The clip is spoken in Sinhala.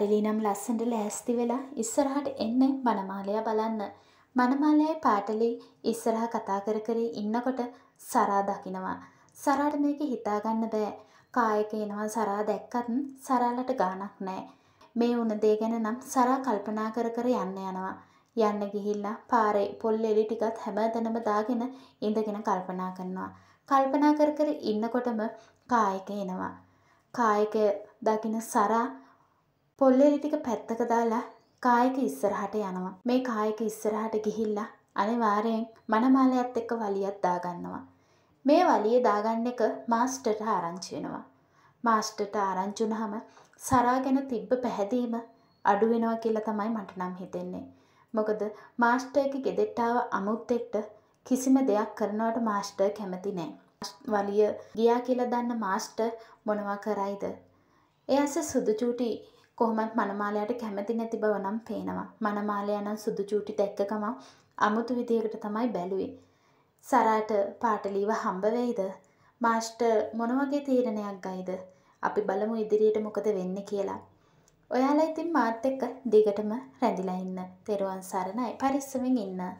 පාටලීනම් ලස්සට ලෑස්ති වෙලා ඉස්සරහට එන්න මනමාලයා බලන්න. මනමාලයයි පාටලි ඉස්සරහ කතා කර කරේ ඉන්නකොට සරා දකිනවා. සරාට මේක හිතාගන්න බෑ. කායක එනවා සරා දැක්කත් සරාලට ගානක් නෑ. මේ උන දේ ගැන නම් සරා කල්පනා කර කර යන්න යනවා. යන්න ගිහිල්ලා පාරේ පොල් එලි ටිකත් හැමතැනම දාගෙන ඉඳගෙන කල්පනා කරනවා. කල්පනා කර කර ඉන්නකොටම කායක එනවා. කායක දකින සරා පොල්ලෙලි ටික පැත්තක දාලා කායික ඉස්සරහට යනවා. මේ කායික ඉස්සරහට ගිහිල්ලා අනිවාර්යෙන් මනමාලයත් එක්ක වලියක් දාගන්නවා. මේ වලිය දාගන්න එක මාස්ටර්ට ආරංචි වෙනවා. මාස්ටර්ට ආරංචි වුනහම සරා ගැන තිබ්බ පැහැදීම අඩු වෙනවා කියලා තමයි මට නම් හිතෙන්නේ. මොකද මාස්ටර් එක ගෙදෙට්ට ආව අමුත්තෙක්ට කිසිම දෙයක් කරනවට මාස්ටර් කැමති නෑ. වලිය ගියා කියලා දන්න මාස්ටර් මොනවා කරයිද? එයාස සුදු චූටි කොහොමත් මනමාලයට කැමති නැති බව නම් පේනවා. මනමාලයා නම් සුදු චූටි දැක්ක ගමන් අමුතු විදියකට තමයි බැලුවේ. සරාට පාටලීව හම්බ වෙයිද? මාස්ටර් මොන වගේ තීරණයක් ගයිද? අපි බලමු ඉදිරියට මොකද වෙන්නේ කියලා. ඔයාලා ඉතින් මාත් එක්ක දිගටම රැඳිලා ඉන්න. තෙරුවන් සරණයි. පරිස්සමෙන් ඉන්න.